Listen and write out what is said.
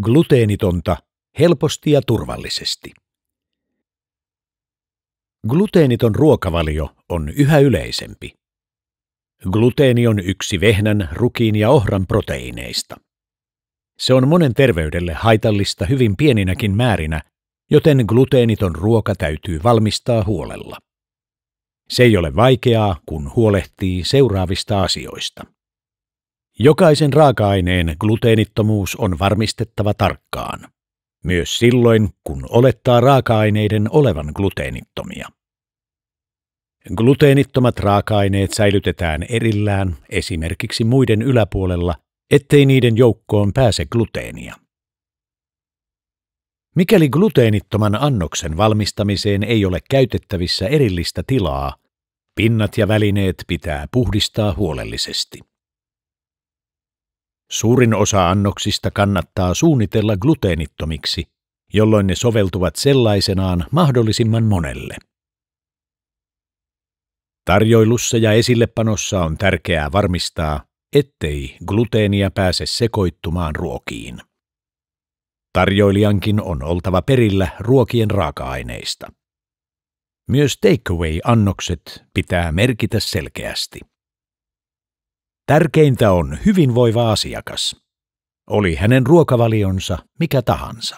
Gluteenitonta helposti ja turvallisesti. Gluteeniton ruokavalio on yhä yleisempi. Gluteeni on yksi vehnän, rukiin ja ohran proteiineista. Se on monen terveydelle haitallista hyvin pieninäkin määrinä, joten gluteeniton ruoka täytyy valmistaa huolella. Se ei ole vaikeaa, kun huolehtii seuraavista asioista. Jokaisen raaka-aineen gluteenittomuus on varmistettava tarkkaan, myös silloin, kun olettaa raaka-aineiden olevan gluteenittomia. Gluteenittomat raaka-aineet säilytetään erillään esimerkiksi muiden yläpuolella, ettei niiden joukkoon pääse gluteenia. Mikäli gluteenittoman annoksen valmistamiseen ei ole käytettävissä erillistä tilaa, pinnat ja välineet pitää puhdistaa huolellisesti. Suurin osa annoksista kannattaa suunnitella gluteenittomiksi, jolloin ne soveltuvat sellaisenaan mahdollisimman monelle. Tarjoilussa ja esillepanossa on tärkeää varmistaa, ettei gluteenia pääse sekoittumaan ruokiin. Tarjoilijankin on oltava perillä ruokien raaka-aineista. Myös takeaway-annokset pitää merkitä selkeästi. Tärkeintä on hyvinvoiva asiakas. Oli hänen ruokavalionsa mikä tahansa.